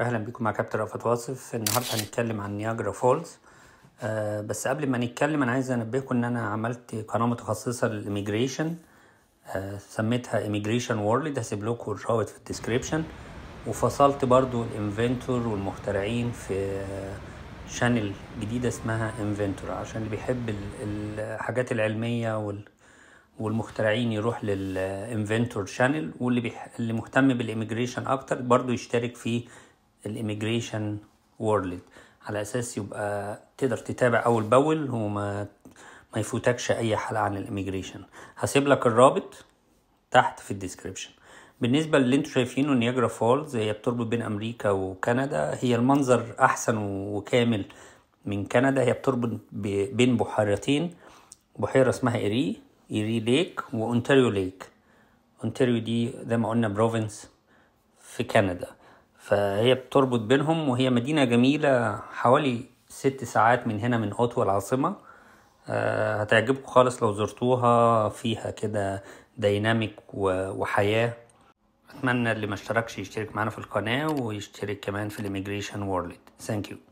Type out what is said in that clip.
اهلا بيكم مع كابتن رفعت واصف النهارده هنتكلم عن نياجرا فولز آه بس قبل ما نتكلم انا عايز انبهكم ان انا عملت قناه متخصصه للاميجريشن آه سميتها اميجريشن وورلد هسيب لكم الرابط في الديسكريبشن وفصلت برضو الانفنتور والمخترعين في شانل جديده اسمها انفنتور عشان اللي بيحب الحاجات العلميه وال والمخترعين يروح للانفنتور شانل واللي بيح... اللي مهتم بالاميجريشن اكتر برضو يشترك في الاميجريشن وورلد على اساس يبقى تقدر تتابع اول باول وما ما يفوتكش اي حلقه عن الاميجريشن هسيب لك الرابط تحت في الديسكريبشن بالنسبة للي انتوا شايفينه نياجرا فولز هي بتربط بين أمريكا وكندا هي المنظر أحسن وكامل من كندا هي بتربط بين بحيرتين بحيرة اسمها إيري إيري ليك وأونتاريو ليك أونتاريو دي زي ما قلنا بروفنس في كندا فهي بتربط بينهم وهي مدينة جميلة حوالي ست ساعات من هنا من أوتوا العاصمة آه، هتعجبكم خالص لو زرتوها فيها كده ديناميك وحياة أتمنى اللي ما اشتركش يشترك معنا في القناة ويشترك كمان في الإميجريشن وورلد ثانك يو